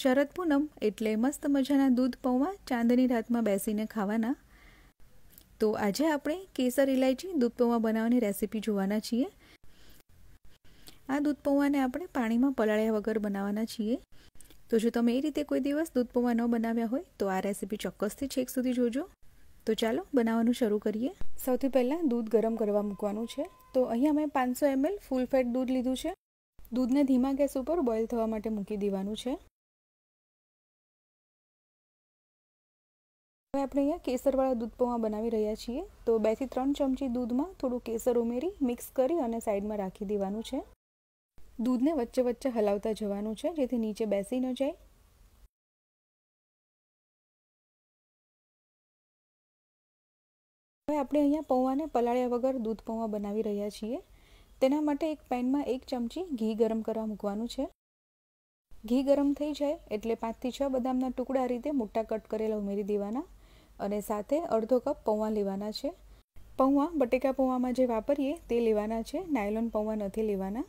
શરદ પૂનમ એટલે મસ્ત મજાના દૂધ પૌવા ચાંદની રાતમાં બેસીને ખાવાના તો આજે આપણે કેસર ઇલાયચી દૂધ પૌવા બનાવવાની રેસીપી જોવાના છીએ આ દૂધ પૌવાને આપણે પાણીમાં પલાળ્યા વગર બનાવવાના છીએ તો જો તમે એ રીતે કોઈ દિવસ દૂધ પૌવા ન બનાવ્યા હોય તો આ રેસીપી ચોક્કસથી છેક સુધી જોજો તો ચાલો બનાવવાનું શરૂ કરીએ સૌથી પહેલાં દૂધ ગરમ કરવા મૂકવાનું છે તો અહીંયા મેં પાંચસો એમએલ ફૂલ ફેટ દૂધ લીધું છે દૂધને ધીમા ગેસ ઉપર બોઇલ થવા માટે મૂકી દેવાનું છે હવે આપણે અહીંયા કેસરવાળા દૂધ પૌવા બનાવી રહ્યા છીએ તો બેથી ત્રણ ચમચી દૂધમાં થોડું કેસર ઉમેરી મિક્સ કરી અને સાઈડમાં રાખી દેવાનું છે દૂધને વચ્ચે વચ્ચે હલાવતા જવાનું છે જેથી નીચે બેસી ન જાય હવે આપણે અહીંયા પૌવાને પલાળ્યા વગર દૂધ પૌવા બનાવી રહ્યા છીએ તેના માટે એક પેનમાં એક ચમચી ઘી ગરમ કરવા મૂકવાનું છે ઘી ગરમ થઈ જાય એટલે પાંચથી છ બદામના ટુકડા રીતે મોટા કટ કરેલા ઉમેરી દેવાના અને સાથે અડધો કપ પૌવા લેવાના છે પૌવા બટેકા પૌવામાં જે વાપરીએ તે લેવાના છે નાયલોન પૌવા નથી લેવાના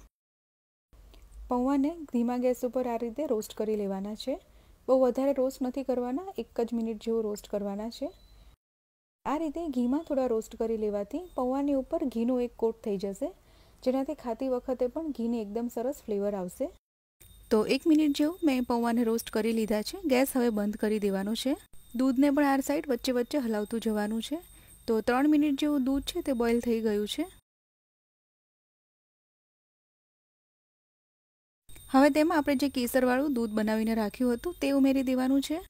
પૌવાને ધીમા ગેસ ઉપર આ રીતે રોસ્ટ કરી લેવાના છે બહુ વધારે રોસ્ટ નથી કરવાના એક જ મિનિટ જેવું રોસ્ટ કરવાના છે આ રીતે ઘીમાં થોડા રોસ્ટ કરી લેવાથી પૌવાની ઉપર ઘીનો એક કોટ થઈ જશે જેનાથી ખાતી વખતે પણ ઘીની એકદમ સરસ ફ્લેવર આવશે તો એક મિનિટ જેવું મેં પૌવાને રોસ્ટ કરી લીધા છે ગેસ હવે બંધ કરી દેવાનો છે દૂધને પણ આર સાઈડ વચ્ચે વચ્ચે હલાવતું જવાનું છે તો ત્રણ મિનિટ જેવું દૂધ છે તે બોઇલ થઈ ગયું છે હવે તેમાં આપણે જે કેસરવાળું દૂધ બનાવીને રાખ્યું હતું તે ઉમેરી દેવાનું છે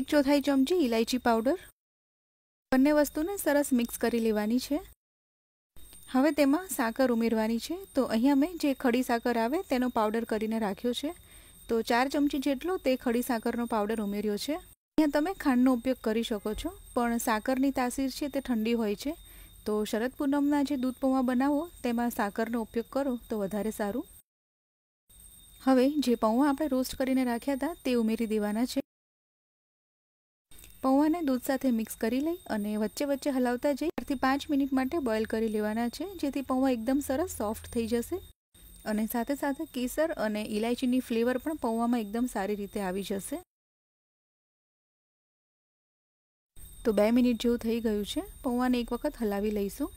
એક ચોથાઈ ચમચી ઇલાયચી પાવડર બંને વસ્તુને સરસ મિક્સ કરી લેવાની છે હવે તેમાં સાકર ઉમેરવાની છે તો અહીંયા મેં જે ખડી સાકર આવે તેનો પાવડર કરીને રાખ્યો છે તો ચાર ચમચી જેટલો તે ખડી સાકરનો પાવડર ઉમેર્યો છે અહીંયા તમે ખાંડનો ઉપયોગ કરી શકો છો પણ સાકરની તાસીર છે તે ઠંડી હોય છે તો શરદ પૂનમના જે દૂધ પૌવા બનાવો તેમાં સાકરનો ઉપયોગ કરો તો વધારે સારું હવે જે પૌવા આપણે રોસ્ટ કરીને રાખ્યા હતા તે ઉમેરી દેવાના છે પૌવાને દૂધ સાથે મિક્સ કરી લઈ અને વચ્ચે વચ્ચે હલાવતા જઈ ચારથી પાંચ મિનિટ માટે બોઇલ કરી લેવાના છે જેથી પૌવા એકદમ સરસ સોફ્ટ થઈ જશે અને સાથે સાથે કેસર અને ઇલાયચીની ફ્લેવર પણ પૌવામાં એકદમ સારી રીતે આવી જશે તો બે મિનિટ જેવું થઈ ગયું છે પૌવાને એક વખત હલાવી લઈશું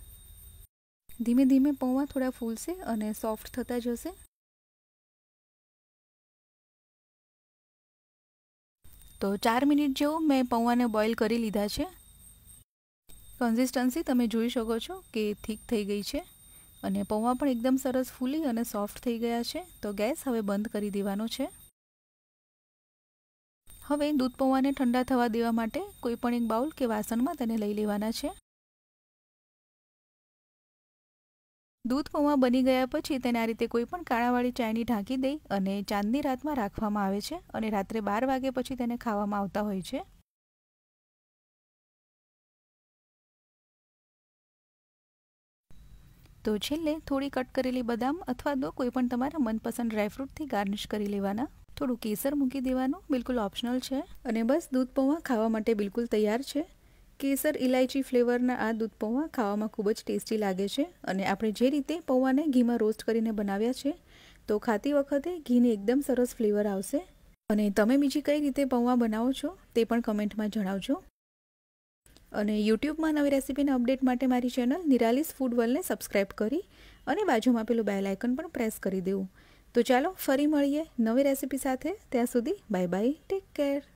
ધીમે ધીમે પૌવા થોડા ફૂલશે અને સોફ્ટ થતા જશે તો ચાર મિનિટ જેવું મેં પૌવાને બોઇલ કરી લીધા છે કન્સિસ્ટન્સી તમે જોઈ શકો છો કે થીક થઈ ગઈ છે અને પૌવા પણ એકદમ સરસ ફૂલી અને સોફ્ટ થઈ ગયા છે તો ગેસ હવે બંધ કરી દેવાનો છે હવે દૂધ પૌવાને ઠંડા થવા દેવા માટે કોઈ પણ એક બાઉલ કે વાસણમાં તેને લઈ લેવાના છે દૂધ પૌવા બની ગયા પછી તેને આ રીતે કોઈપણ કાળાવાળી ચાયની ઢાંકી દઈ અને ચાંદની રાતમાં રાખવામાં આવે છે અને રાત્રે બાર વાગે પછી તેને ખાવામાં આવતા હોય છે તો છેલ્લે થોડી કટ કરેલી બદામ અથવા તો પણ તમારા મનપસંદ ડ્રાયફ્રૂટથી ગાર્નિશ કરી લેવાના થોડું કેસર મૂકી દેવાનું બિલકુલ ઓપ્શનલ છે અને બસ દૂધ પૌવા ખાવા માટે બિલકુલ તૈયાર છે કેસર ઇલાયચી ફ્લેવરના આ દૂધ પૌવા ખાવામાં ખૂબ જ ટેસ્ટી લાગે છે અને આપણે જે રીતે પૌવાને ઘીમાં રોસ્ટ કરીને બનાવ્યા છે તો ખાતી વખતે ઘીને એકદમ સરસ ફ્લેવર આવશે અને તમે બીજી કઈ રીતે પૌવા બનાવો છો તે પણ કમેન્ટમાં જણાવજો અને યુટ્યુબમાં નવી રેસીપીના અપડેટ માટે મારી ચેનલ નિરાલિસ ફૂડ વર્લ્ડને સબસ્ક્રાઈબ કરી અને બાજુમાં પેલું બેલ આઇકન પણ પ્રેસ કરી દેવું તો ચાલો ફરી મળીએ નવી રેસીપી સાથે ત્યાં સુધી બાય બાય ટેક કેર